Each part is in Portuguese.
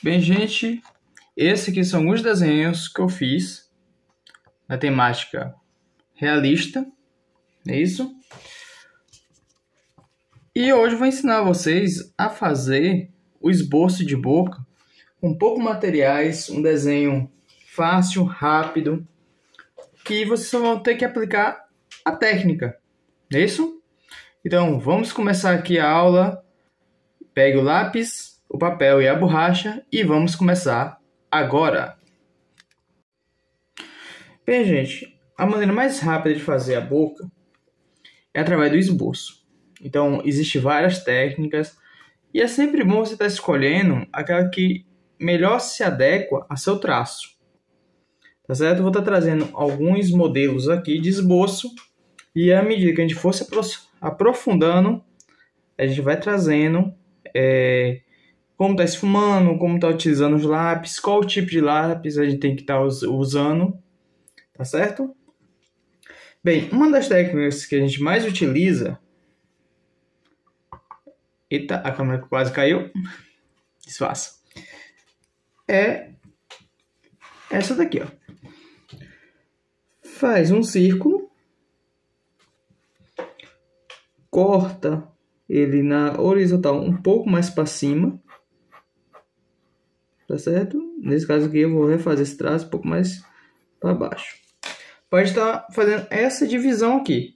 Bem, gente, esses aqui são os desenhos que eu fiz na temática realista, é isso? E hoje vou ensinar vocês a fazer o esboço de boca com pouco materiais, um desenho fácil, rápido, que vocês só vão ter que aplicar a técnica, é isso? Então, vamos começar aqui a aula. Pegue o lápis, o papel e a borracha e vamos começar agora. Bem, gente, a maneira mais rápida de fazer a boca é através do esboço. Então, existem várias técnicas e é sempre bom você estar tá escolhendo aquela que melhor se adequa a seu traço. Tá certo? Eu vou estar tá trazendo alguns modelos aqui de esboço e à medida que a gente for se aprofundando, a gente vai trazendo é, como está esfumando, como está utilizando os lápis, qual tipo de lápis a gente tem que estar tá usando, tá certo? Bem, uma das técnicas que a gente mais utiliza. Eita, a câmera quase caiu. desfaça. É essa daqui, ó. Faz um círculo. Corta ele na horizontal um pouco mais para cima tá certo? Nesse caso aqui eu vou refazer esse traço um pouco mais para baixo. Pode estar tá fazendo essa divisão aqui.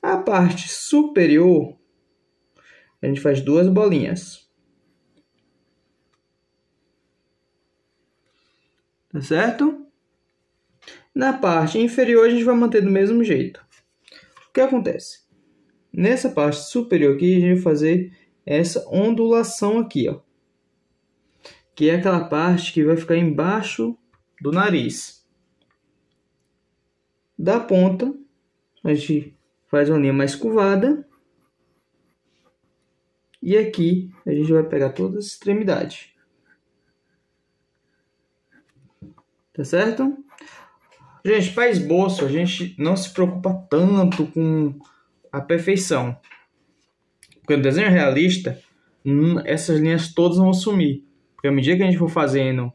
A parte superior, a gente faz duas bolinhas. Tá certo? Na parte inferior, a gente vai manter do mesmo jeito. O que acontece? Nessa parte superior aqui, a gente vai fazer essa ondulação aqui, ó que é aquela parte que vai ficar embaixo do nariz. Da ponta, a gente faz uma linha mais curvada. E aqui a gente vai pegar todas as extremidades. Tá certo? Gente, para esboço, a gente não se preocupa tanto com a perfeição. Porque no desenho realista, hum, essas linhas todas vão sumir. Porque à medida que a gente for fazendo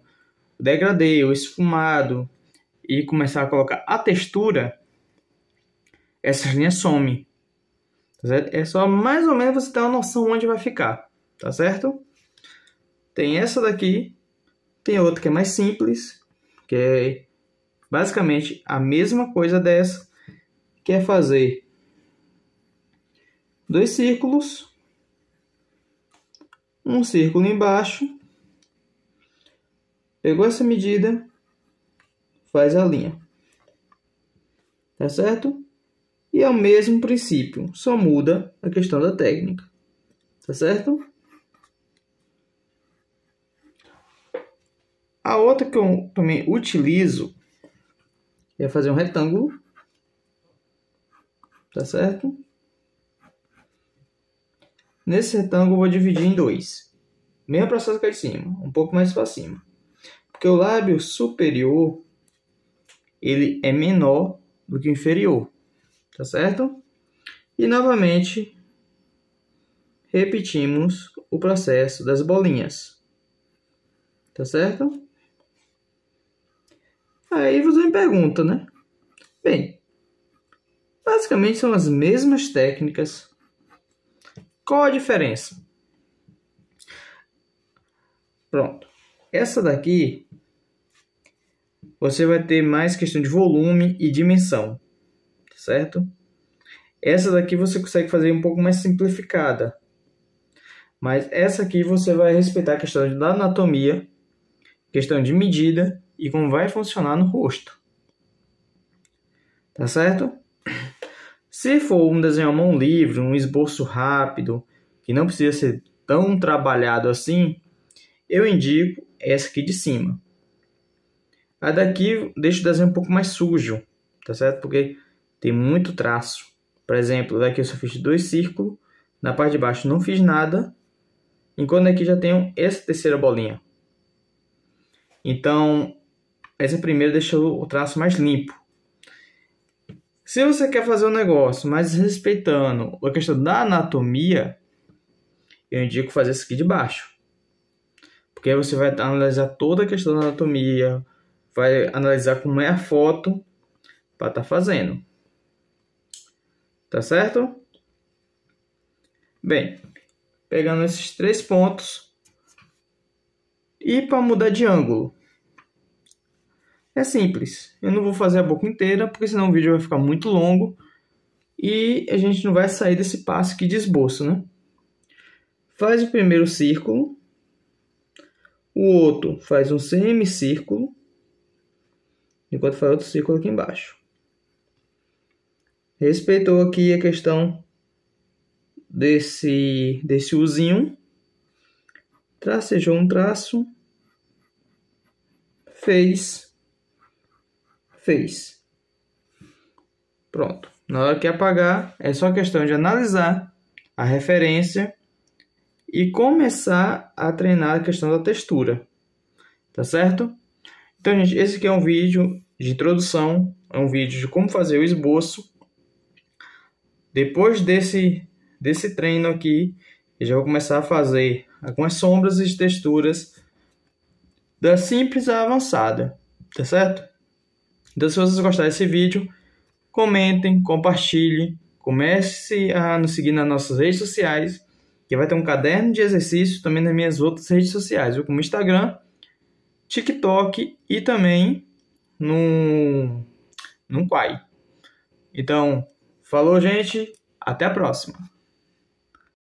o degradê, o esfumado e começar a colocar a textura, essas linhas somem. Tá certo? É só mais ou menos você ter uma noção onde vai ficar, tá certo? Tem essa daqui, tem outra que é mais simples, que é basicamente a mesma coisa dessa, que é fazer dois círculos, um círculo embaixo Pegou essa medida, faz a linha. Tá certo? E é o mesmo princípio, só muda a questão da técnica. Tá certo? A outra que eu também utilizo é fazer um retângulo. Tá certo? Nesse retângulo eu vou dividir em dois. Mesmo processo que é de cima, um pouco mais para cima. Porque o lábio superior ele é menor do que o inferior, tá certo? E novamente repetimos o processo das bolinhas. Tá certo? Aí você me pergunta, né? Bem, basicamente são as mesmas técnicas. Qual a diferença? Pronto. Essa daqui você vai ter mais questão de volume e dimensão, certo? Essa daqui você consegue fazer um pouco mais simplificada. Mas essa aqui você vai respeitar a questão da anatomia, questão de medida e como vai funcionar no rosto. Tá certo? Se for um desenho a mão livre, um esboço rápido, que não precisa ser tão trabalhado assim, eu indico essa aqui de cima. A daqui deixa o desenho um pouco mais sujo, tá certo? Porque tem muito traço. Por exemplo, daqui eu só fiz dois círculos, na parte de baixo não fiz nada, enquanto aqui já tenho essa terceira bolinha. Então, essa primeira deixa o traço mais limpo. Se você quer fazer um negócio, mas respeitando a questão da anatomia, eu indico fazer isso aqui de baixo. Porque aí você vai analisar toda a questão da anatomia, vai analisar como é a foto para estar tá fazendo. Tá certo? Bem, pegando esses três pontos e para mudar de ângulo. É simples. Eu não vou fazer a boca inteira, porque senão o vídeo vai ficar muito longo e a gente não vai sair desse passo que de esboço, né? Faz o primeiro círculo o outro faz um semicírculo, enquanto faz outro círculo aqui embaixo. Respeitou aqui a questão desse, desse uzinho. Tracejou um traço. Fez. Fez. Pronto. Na hora que apagar, é só questão de analisar a referência e começar a treinar a questão da textura, tá certo? Então, gente, esse aqui é um vídeo de introdução, é um vídeo de como fazer o esboço. Depois desse, desse treino aqui, eu já vou começar a fazer algumas sombras e texturas da simples à avançada, tá certo? Então, se vocês gostaram desse vídeo, comentem, compartilhem, comece a nos seguir nas nossas redes sociais que vai ter um caderno de exercícios também nas minhas outras redes sociais, viu? como Instagram, TikTok e também no, no Quai. Então, falou, gente. Até a próxima.